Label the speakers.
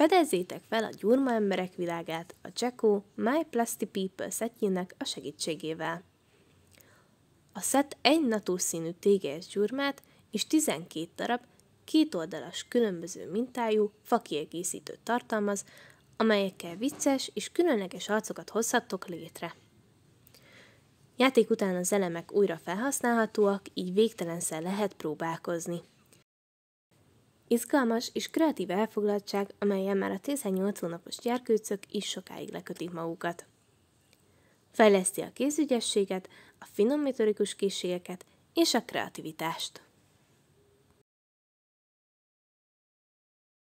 Speaker 1: Fedezzétek fel a gyurma emberek világát a Csekó My Plastic People szettjének a segítségével. A szett egy natúrszínű tégelyes gyurmát és 12 darab kétoldalas különböző mintájú fakiegészítőt tartalmaz, amelyekkel vicces és különleges arcokat hozhattok létre. Játék után az elemek újra felhasználhatóak, így végtelenszer lehet próbálkozni. Izgalmas és kreatív elfoglaltság, amelyen már a 18 hónapos gyerkőcök is sokáig lekötik magukat. Fejleszti a kézügyességet, a finom készségeket és
Speaker 2: a kreativitást.